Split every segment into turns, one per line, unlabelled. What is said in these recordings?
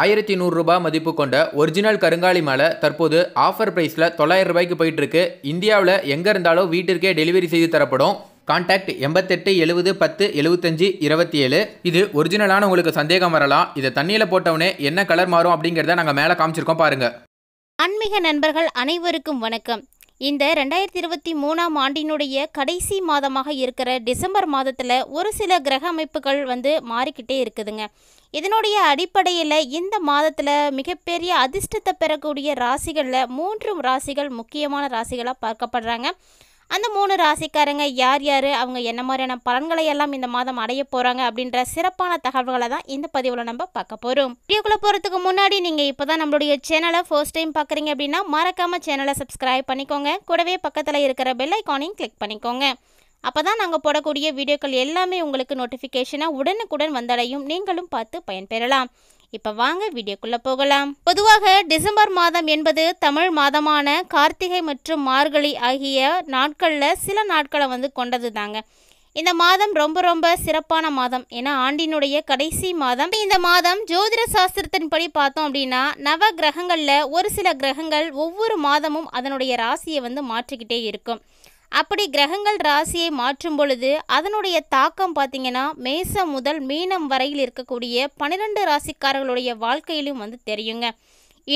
ஆயிரத்தி நூறுரூபா மதிப்பு கொண்ட ஒரிஜினல் கருங்காலி மாலை தற்போது ஆஃபர் ப்ரைஸில் தொள்ளாயிரம் ரூபாய்க்கு போயிட்டுருக்கு இந்தியாவில் எங்கே இருந்தாலும் வீட்டிற்கே டெலிவரி செய்து தரப்படும் கான்டாக்ட் எண்பத்தெட்டு எழுபது பத்து எழுபத்தஞ்சு இருபத்தி ஏழு இது ஒரிஜினலான உங்களுக்கு சந்தேகம் வரலாம் இதை தண்ணியில் போட்டவுடனே என்ன கலர் மாறும் அப்படிங்கிறத நாங்கள் மேலே காமிச்சிருக்கோம் பாருங்கள் ஆன்மீக நண்பர்கள் அனைவருக்கும் வணக்கம் இந்த ரெண்டாயிரத்தி இருபத்தி மூணாம் ஆண்டினுடைய கடைசி மாதமாக இருக்கிற டிசம்பர் மாதத்தில் ஒரு சில கிரக அமைப்புகள் வந்து மாறிக்கிட்டே இருக்குதுங்க இதனுடைய அடிப்படையில் இந்த மாதத்தில் மிகப்பெரிய அதிர்ஷ்டத்தை பெறக்கூடிய ராசிகளில் மூன்று ராசிகள் முக்கியமான ராசிகளாக பார்க்கப்படுறாங்க அந்த மூணு ராசிக்காரங்க யார் யார் அவங்க என்ன மாதிரியான பலன்களை எல்லாம் இந்த மாதம் அடைய போகிறாங்க அப்படின்ற சிறப்பான தகவல்களை தான் இந்த பதிவில் நம்ம பார்க்க போகிறோம் வீடியோக்குள்ளே போகிறதுக்கு முன்னாடி நீங்கள் இப்போ தான் நம்மளுடைய சேனலை ஃபர்ஸ்ட் டைம் பார்க்குறீங்க அப்படின்னா மறக்காமல் சேனலை சப்ஸ்கிரைப் பண்ணிக்கோங்க கூடவே பக்கத்தில் இருக்கிற பெல் ஐக்கானையும் கிளிக் பண்ணிக்கோங்க அப்போ தான் நாங்கள் போடக்கூடிய வீடியோக்கள் எல்லாமே உங்களுக்கு நோட்டிஃபிகேஷனாக உடனுக்குடன் வந்தடையும் நீங்களும் பார்த்து பயன்பெறலாம் இப்போ வாங்க வீடியோக்குள்ளே போகலாம் பொதுவாக டிசம்பர் மாதம் என்பது தமிழ் மாதமான கார்த்திகை மற்றும் மார்கழி ஆகிய நாட்களில் சில நாட்களை வந்து கொண்டது தாங்க இந்த மாதம் ரொம்ப ரொம்ப சிறப்பான மாதம் ஏன்னா ஆண்டினுடைய கடைசி மாதம் இந்த மாதம் ஜோதிட சாஸ்திரத்தின்படி பார்த்தோம் அப்படின்னா நவ கிரகங்களில் ஒரு சில கிரகங்கள் ஒவ்வொரு மாதமும் அதனுடைய ராசியை வந்து மாற்றிக்கிட்டே இருக்கும் அப்படி கிரகங்கள் ராசியை மாற்றும் பொழுது அதனுடைய தாக்கம் பார்த்தீங்கன்னா மேசம் முதல் மீனம் வரையில் இருக்கக்கூடிய பன்னிரெண்டு ராசிக்காரர்களுடைய வாழ்க்கையிலும் வந்து தெரியுங்க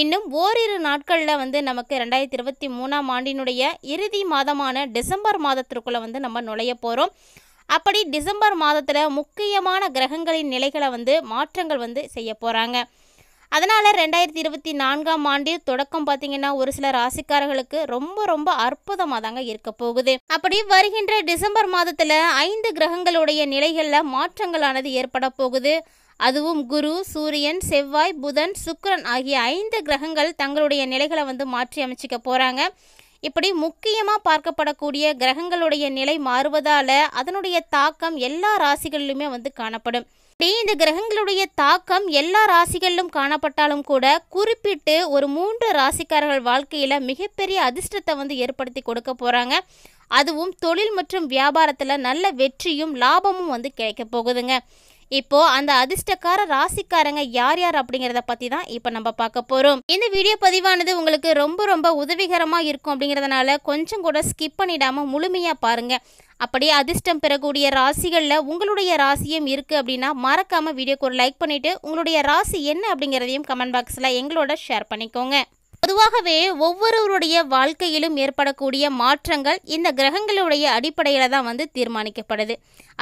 இன்னும் ஓரிரு நாட்களில் வந்து நமக்கு ரெண்டாயிரத்தி இருபத்தி மூணாம் ஆண்டினுடைய இறுதி மாதமான டிசம்பர் மாதத்திற்குள்ளே வந்து நம்ம நுழைய போகிறோம் அப்படி டிசம்பர் மாதத்தில் முக்கியமான கிரகங்களின் நிலைகளை வந்து மாற்றங்கள் வந்து செய்ய போகிறாங்க அதனால் ரெண்டாயிரத்தி இருபத்தி நான்காம் ஆண்டு தொடக்கம் பார்த்தீங்கன்னா ஒரு சில ராசிக்காரர்களுக்கு ரொம்ப ரொம்ப அற்புதமாக தாங்க இருக்க போகுது அப்படி வருகின்ற டிசம்பர் மாதத்தில் ஐந்து கிரகங்களுடைய நிலைகளில் மாற்றங்களானது ஏற்பட போகுது அதுவும் குரு சூரியன் செவ்வாய் புதன் சுக்கரன் ஆகிய ஐந்து கிரகங்கள் தங்களுடைய நிலைகளை வந்து மாற்றி அமைச்சிக்க போகிறாங்க இப்படி முக்கியமாக பார்க்கப்படக்கூடிய கிரகங்களுடைய நிலை மாறுவதால் அதனுடைய தாக்கம் எல்லா ராசிகளிலுமே வந்து காணப்படும் இந்த கிரகங்களுடைய தாக்கம் எல்லா ராசிகளிலும் காணப்பட்டாலும் கூட குறிப்பிட்டு ஒரு மூன்று ராசிக்காரர்கள் வாழ்க்கையில் மிகப்பெரிய அதிர்ஷ்டத்தை வந்து ஏற்படுத்தி கொடுக்க போகிறாங்க அதுவும் தொழில் மற்றும் வியாபாரத்தில் நல்ல வெற்றியும் லாபமும் வந்து கிடைக்க போகுதுங்க இப்போது அந்த அதிர்ஷ்டக்கார ராசிக்காரங்க யார் யார் அப்படிங்கிறத பற்றி தான் இப்போ நம்ம பார்க்க போகிறோம் இந்த வீடியோ பதிவானது உங்களுக்கு ரொம்ப ரொம்ப உதவிகரமாக இருக்கும் அப்படிங்கறதுனால கொஞ்சம் கூட ஸ்கிப் பண்ணிடாமல் முழுமையாக பாருங்கள் அப்படியே அதிர்ஷ்டம் பெறக்கூடிய ராசிகளில் உங்களுடைய ராசியும் இருக்குது அப்படின்னா மறக்காமல் வீடியோக்கு ஒரு லைக் பண்ணிவிட்டு உங்களுடைய ராசி என்ன அப்படிங்கிறதையும் கமெண்ட் பாக்ஸில் எங்களோட ஷேர் பண்ணிக்கோங்க பொதுவாகவே ஒவ்வொருவருடைய வாழ்க்கையிலும் ஏற்படக்கூடிய மாற்றங்கள் இந்த கிரகங்களுடைய அடிப்படையில் தான் வந்து தீர்மானிக்கப்படுது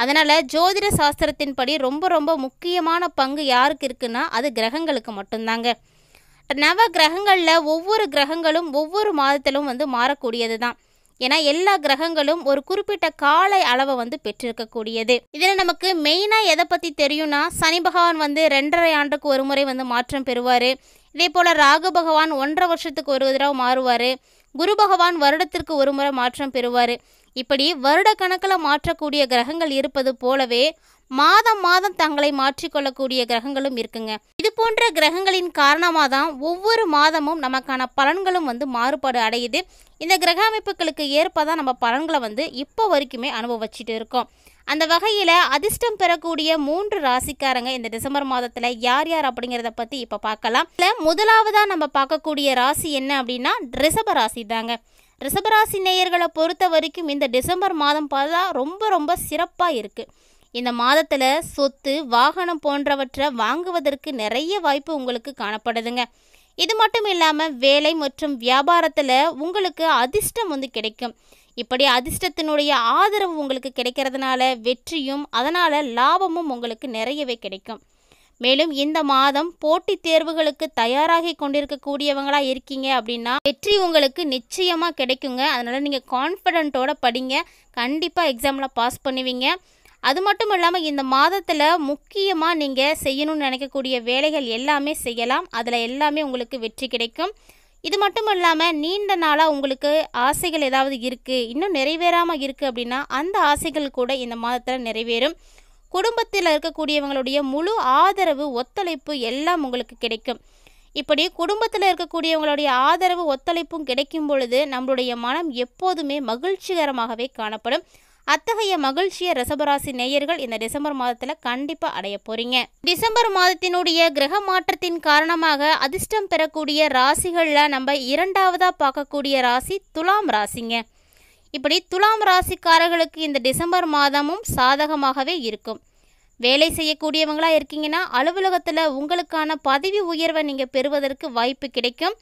அதனால் ஜோதிட சாஸ்திரத்தின்படி ரொம்ப ரொம்ப முக்கியமான பங்கு யாருக்கு இருக்குன்னா அது கிரகங்களுக்கு மட்டும்தாங்க நவ கிரகங்களில் ஒவ்வொரு கிரகங்களும் ஒவ்வொரு மாதத்திலும் வந்து மாறக்கூடியது தான் ஏன்னா எல்லா கிரகங்களும் ஒரு குறிப்பிட்ட கால அளவை வந்து பெற்றிருக்கக்கூடியது இதில் நமக்கு மெயினாக எதை பற்றி தெரியும்னா சனி பகவான் வந்து ரெண்டரை ஆண்டுக்கு ஒரு முறை வந்து மாற்றம் பெறுவார் இதே போல் ராகு பகவான் ஒன்றரை வருஷத்துக்கு ஒரு தடவை மாறுவார் குரு பகவான் வருடத்திற்கு ஒரு முறை மாற்றம் பெறுவார் இப்படி வருட கணக்கில் மாற்றக்கூடிய கிரகங்கள் இருப்பது போலவே மாதம் மாதம் தங்களை மாற்றிக்கொள்ளக்கூடிய கிரகங்களும் இருக்குங்க இது போன்ற கிரகங்களின் காரணமாக தான் ஒவ்வொரு மாதமும் நமக்கான பலன்களும் வந்து மாறுபாடு அடையுது இந்த கிரக அமைப்புகளுக்கு ஏற்ப தான் நம்ம பலன்களை வந்து இப்போ வரைக்குமே அனுபவிச்சுட்டு இருக்கோம் அந்த வகையில் அதிர்ஷ்டம் பெறக்கூடிய மூன்று ராசிக்காரங்க இந்த டிசம்பர் மாதத்தில் யார் யார் அப்படிங்கிறத பற்றி இப்போ பார்க்கலாம் இல்லை முதலாவதாக நம்ம பார்க்கக்கூடிய ராசி என்ன அப்படின்னா ரிசப ராசி தாங்க ரிசபராசி நேயர்களை பொறுத்த வரைக்கும் இந்த டிசம்பர் மாதம் பார்த்தா ரொம்ப ரொம்ப சிறப்பாக இருக்குது இந்த மாதத்தில் சொத்து வாகனம் போன்றவற்றை வாங்குவதற்கு நிறைய வாய்ப்பு உங்களுக்கு காணப்படுதுங்க இது மட்டும் இல்லாமல் வேலை மற்றும் வியாபாரத்தில் உங்களுக்கு அதிர்ஷ்டம் வந்து கிடைக்கும் இப்படி அதிர்ஷ்டத்தினுடைய ஆதரவு உங்களுக்கு கிடைக்கிறதுனால வெற்றியும் அதனால் லாபமும் உங்களுக்கு நிறையவே கிடைக்கும் மேலும் இந்த மாதம் போட்டி தேர்வுகளுக்கு தயாராகி கொண்டிருக்கக்கூடியவங்களாக இருக்கீங்க அப்படின்னா வெற்றி உங்களுக்கு நிச்சயமாக கிடைக்குங்க அதனால் நீங்கள் கான்ஃபிடென்ட்டோட படிங்க கண்டிப்பாக எக்ஸாமில் பாஸ் பண்ணுவீங்க அது மட்டும் இல்லாமல் இந்த மாதத்தில் முக்கியமாக நீங்கள் செய்யணும்னு நினைக்கக்கூடிய வேலைகள் எல்லாமே செய்யலாம் அதில் எல்லாமே உங்களுக்கு வெற்றி கிடைக்கும் இது மட்டும் இல்லாமல் நீண்ட நாளாக உங்களுக்கு ஆசைகள் ஏதாவது இருக்குது இன்னும் நிறைவேறாமல் இருக்குது அப்படின்னா அந்த ஆசைகள் கூட இந்த மாதத்தில் நிறைவேறும் குடும்பத்தில் இருக்கக்கூடியவங்களுடைய முழு ஆதரவு ஒத்துழைப்பு எல்லாம் உங்களுக்கு கிடைக்கும் இப்படி குடும்பத்தில் இருக்கக்கூடியவங்களுடைய ஆதரவு ஒத்துழைப்பும் கிடைக்கும் பொழுது நம்மளுடைய மனம் எப்போதுமே மகிழ்ச்சிகரமாகவே காணப்படும் அத்தகைய மகிழ்ச்சிய ரசபராசி நேயர்கள் இந்த டிசம்பர் மாதத்தில் கண்டிப்பாக அடைய போறீங்க டிசம்பர் மாதத்தினுடைய கிரக மாற்றத்தின் காரணமாக அதிர்ஷ்டம் பெறக்கூடிய ராசிகளில் நம்ம இரண்டாவதாக பார்க்கக்கூடிய ராசி துலாம் ராசிங்க இப்படி துலாம் ராசிக்காரர்களுக்கு இந்த டிசம்பர் மாதமும் சாதகமாகவே இருக்கும் வேலை செய்யக்கூடியவங்களாக இருக்கீங்கன்னா அலுவலகத்தில் உங்களுக்கான பதவி உயர்வை நீங்கள் பெறுவதற்கு வாய்ப்பு கிடைக்கும்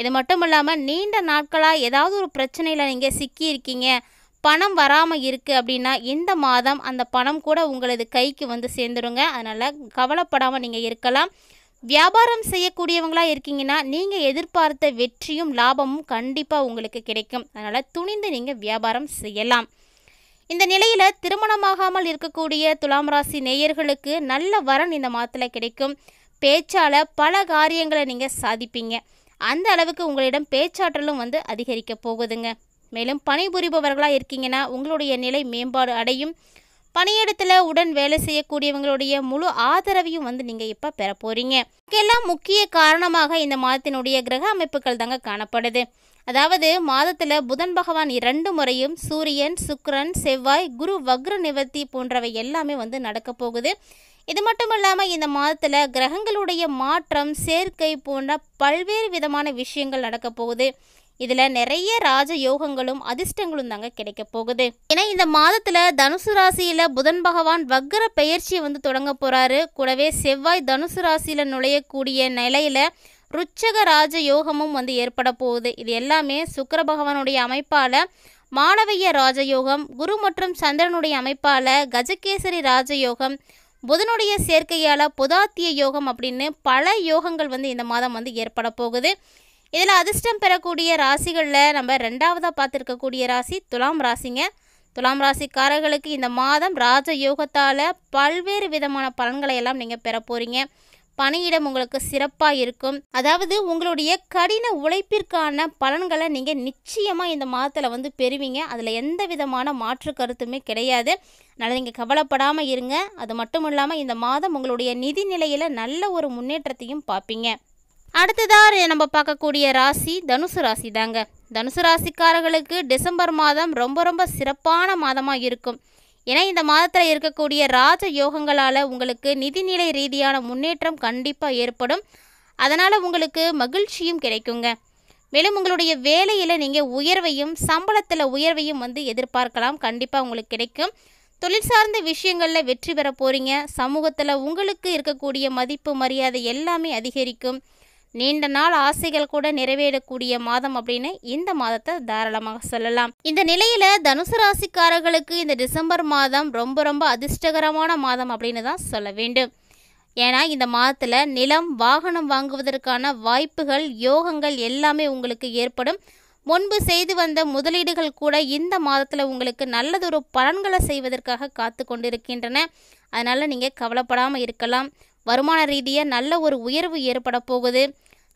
இது மட்டும் இல்லாமல் நீண்ட நாட்களாக ஏதாவது ஒரு பிரச்சனையில் நீங்கள் சிக்கியிருக்கீங்க பணம் வராமல் இருக்குது அப்படின்னா இந்த மாதம் அந்த பணம் கூட உங்களது கைக்கு வந்து சேர்ந்துடுங்க அதனால் கவலைப்படாமல் நீங்கள் இருக்கலாம் வியாபாரம் செய்யக்கூடியவங்களாக இருக்கீங்கன்னா நீங்கள் எதிர்பார்த்த வெற்றியும் லாபமும் கண்டிப்பாக உங்களுக்கு கிடைக்கும் அதனால் துணிந்து நீங்கள் வியாபாரம் செய்யலாம் இந்த நிலையில் திருமணமாகாமல் இருக்கக்கூடிய துலாம் ராசி நேயர்களுக்கு நல்ல வரன் இந்த மாதத்தில் கிடைக்கும் பேச்சால் பல காரியங்களை நீங்கள் சாதிப்பீங்க அந்த அளவுக்கு உங்களிடம் பேச்சாற்றலும் வந்து அதிகரிக்க போகுதுங்க மேலும் பணிபுரிபவர்களாக இருக்கீங்கன்னா உங்களுடைய நிலை மேம்பாடு அடையும் பணியிடத்தில் உடன் வேலை செய்யக்கூடியவங்களுடைய முழு ஆதரவையும் வந்து நீங்கள் இப்போ பெற போகிறீங்க இதுக்கெல்லாம் முக்கிய காரணமாக இந்த மாதத்தினுடைய கிரக அமைப்புகள் தாங்க காணப்படுது அதாவது மாதத்தில் புதன் பகவான் இரண்டு முறையும் சூரியன் சுக்ரன் செவ்வாய் குரு வக்ர நிவர்த்தி போன்றவை எல்லாமே வந்து நடக்க போகுது இது மட்டும் இல்லாமல் இந்த மாதத்தில் கிரகங்களுடைய மாற்றம் சேர்க்கை போன்ற பல்வேறு விதமான விஷயங்கள் நடக்க போகுது இதில் நிறைய ராஜ யோகங்களும் அதிர்ஷ்டங்களும் தாங்க கிடைக்க போகுது ஏன்னா இந்த மாதத்தில் தனுசு ராசியில் புதன் பகவான் வக்கர பெயர்ச்சியை வந்து தொடங்க போகிறாரு கூடவே செவ்வாய் தனுசு ராசியில் நுழையக்கூடிய நிலையில் ருச்சக ராஜ யோகமும் வந்து ஏற்பட போகுது இது எல்லாமே சுக்கர பகவானுடைய அமைப்பால் மாணவிய ராஜயோகம் குரு மற்றும் சந்திரனுடைய அமைப்பால் கஜகேசரி ராஜயோகம் புதனுடைய சேர்க்கையால் புதாத்திய யோகம் அப்படின்னு பல யோகங்கள் வந்து இந்த மாதம் வந்து ஏற்பட போகுது இதில் அதிர்ஷ்டம் பெறக்கூடிய ராசிகளில் நம்ம ரெண்டாவதாக பார்த்துருக்கக்கூடிய ராசி துலாம் ராசிங்க துலாம் ராசிக்காரர்களுக்கு இந்த மாதம் ராஜ யோகத்தால் பல்வேறு விதமான பலன்களை எல்லாம் நீங்கள் பெற போகிறீங்க பணியிடம் உங்களுக்கு சிறப்பாக இருக்கும் அதாவது உங்களுடைய கடின உழைப்பிற்கான பலன்களை நீங்கள் நிச்சயமாக இந்த மாதத்தில் வந்து பெறுவீங்க அதில் எந்த விதமான மாற்று கருத்துமே கிடையாது அதனால் நீங்கள் கவலைப்படாமல் இருங்க அது மட்டும் இல்லாமல் இந்த மாதம் உங்களுடைய நிதி நிலையில் நல்ல ஒரு முன்னேற்றத்தையும் பார்ப்பீங்க அடுத்ததாக நம்ம பார்க்கக்கூடிய ராசி தனுசு ராசி தாங்க தனுசு ராசிக்காரர்களுக்கு டிசம்பர் மாதம் ரொம்ப ரொம்ப சிறப்பான மாதமாக இருக்கும் ஏன்னா இந்த மாதத்தில் இருக்கக்கூடிய ராஜ யோகங்களால் உங்களுக்கு நிதிநிலை ரீதியான முன்னேற்றம் கண்டிப்பாக ஏற்படும் அதனால் உங்களுக்கு மகிழ்ச்சியும் கிடைக்குங்க மேலும் உங்களுடைய வேலையில் நீங்கள் உயர்வையும் சம்பளத்தில் உயர்வையும் வந்து எதிர்பார்க்கலாம் கண்டிப்பாக உங்களுக்கு கிடைக்கும் தொழில் சார்ந்த விஷயங்களில் வெற்றி பெற போகிறீங்க சமூகத்தில் உங்களுக்கு இருக்கக்கூடிய மதிப்பு மரியாதை எல்லாமே அதிகரிக்கும் நீண்ட நாள் ஆசைகள் கூட நிறைவேறக்கூடிய மாதம் அப்படின்னு இந்த மாதத்தை தாராளமாக சொல்லலாம் இந்த நிலையில தனுசு ராசிக்காரர்களுக்கு இந்த டிசம்பர் மாதம் ரொம்ப ரொம்ப அதிர்ஷ்டகரமான மாதம் அப்படின்னு தான் சொல்ல வேண்டும் ஏன்னா இந்த மாதத்தில் நிலம் வாகனம் வாங்குவதற்கான வாய்ப்புகள் யோகங்கள் எல்லாமே உங்களுக்கு ஏற்படும் முன்பு செய்து வந்த முதலீடுகள் கூட இந்த மாதத்தில் உங்களுக்கு நல்லதொரு பலன்களை செய்வதற்காக காத்து கொண்டிருக்கின்றன அதனால் நீங்கள் கவலைப்படாமல் இருக்கலாம் வருமான ரீதியாக நல்ல ஒரு உயர்வு ஏற்பட போகுது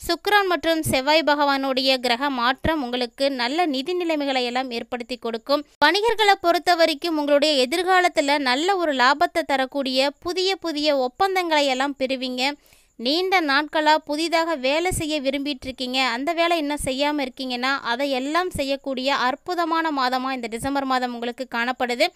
சுக்ரான் மற்றும் செவ்வாய் பகவானுடைய கிரக மாற்றம் உங்களுக்கு நல்ல நிதி நிலைமைகளை எல்லாம் ஏற்படுத்தி கொடுக்கும் வணிகர்களை பொறுத்த வரைக்கும் உங்களுடைய எதிர்காலத்தில் நல்ல ஒரு லாபத்தை தரக்கூடிய புதிய புதிய ஒப்பந்தங்களை எல்லாம் பெறுவீங்க நீண்ட நாட்களாக புதிதாக வேலை செய்ய விரும்பிட்டு இருக்கீங்க அந்த வேலை இன்னும் செய்யாமல் இருக்கீங்கன்னா அதை எல்லாம் செய்யக்கூடிய அற்புதமான மாதமாக இந்த டிசம்பர் மாதம் உங்களுக்கு காணப்படுது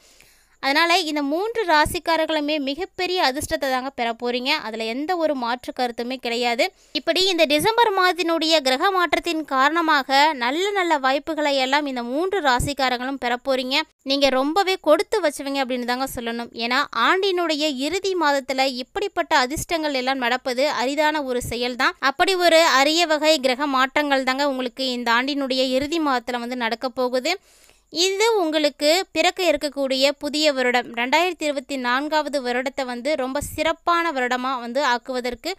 அதனால் இந்த மூன்று ராசிக்காரர்களுமே மிகப்பெரிய அதிர்ஷ்டத்தை தாங்க பெற போகிறீங்க அதில் எந்த ஒரு மாற்று கருத்துமே கிடையாது இப்படி இந்த டிசம்பர் மாதத்தினுடைய கிரக மாற்றத்தின் காரணமாக நல்ல நல்ல வாய்ப்புகளை எல்லாம் இந்த மூன்று ராசிக்காரங்களும் பெற போகிறீங்க நீங்கள் ரொம்பவே கொடுத்து வச்சுவீங்க அப்படின்னு தாங்க சொல்லணும் ஏன்னா ஆண்டினுடைய இறுதி மாதத்தில் இப்படிப்பட்ட அதிர்ஷ்டங்கள் எல்லாம் நடப்பது அரிதான ஒரு செயல் அப்படி ஒரு அரிய வகை கிரக மாற்றங்கள் தாங்க உங்களுக்கு இந்த ஆண்டினுடைய இறுதி மாதத்தில் வந்து நடக்க போகுது இது உங்களுக்கு பிறக்க இருக்கக்கூடிய புதிய வருடம் ரெண்டாயிரத்தி இருபத்தி நான்காவது வருடத்தை வந்து ரொம்ப சிறப்பான வருடமாக வந்து ஆக்குவதற்கு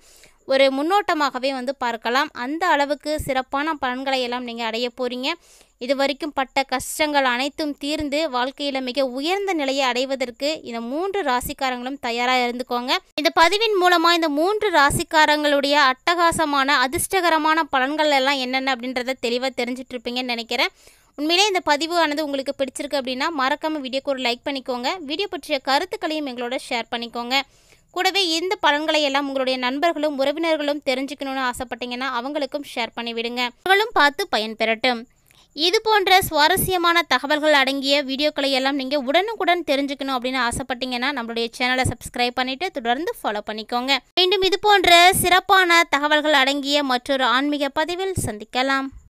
ஒரு முன்னோட்டமாகவே வந்து பார்க்கலாம் அந்த அளவுக்கு சிறப்பான பலன்களை எல்லாம் நீங்கள் அடைய போகிறீங்க இது வரைக்கும் பட்ட கஷ்டங்கள் அனைத்தும் தீர்ந்து வாழ்க்கையில் மிக உயர்ந்த நிலையை அடைவதற்கு இந்த மூன்று ராசிக்காரங்களும் தயாராக இருந்துக்கோங்க இந்த பதிவின் மூலமாக இந்த மூன்று ராசிக்காரங்களுடைய அட்டகாசமான அதிர்ஷ்டகரமான பலன்கள் எல்லாம் என்னென்ன அப்படின்றத தெளிவாக தெரிஞ்சிட்ருப்பீங்கன்னு நினைக்கிறேன் உண்மையிலே இந்த பதிவு ஆனது உங்களுக்கு பிடிச்சிருக்கு அப்படின்னா மறக்காமல் வீடியோக்கு ஒரு லைக் பண்ணிக்கோங்க வீடியோ பற்றிய கருத்துக்களையும் எங்களோட ஷேர் பண்ணிக்கோங்க கூடவே இந்த பலன்களை எல்லாம் உங்களுடைய நண்பர்களும் உறவினர்களும் தெரிஞ்சுக்கணும்னு ஆசைப்பட்டீங்கன்னா அவங்களுக்கும் ஷேர் பண்ணிவிடுங்க அவங்களும் பார்த்து பயன்பெறட்டும் இது போன்ற சுவாரஸ்யமான தகவல்கள் அடங்கிய வீடியோக்களை எல்லாம் நீங்கள் உடனுக்குடன் தெரிஞ்சுக்கணும் அப்படின்னு ஆசைப்பட்டீங்கன்னா நம்மளுடைய சேனலை சப்ஸ்கிரைப் பண்ணிவிட்டு தொடர்ந்து ஃபாலோ பண்ணிக்கோங்க மீண்டும் இது போன்ற சிறப்பான தகவல்கள் அடங்கிய மற்றொரு ஆன்மீக பதிவில் சந்திக்கலாம்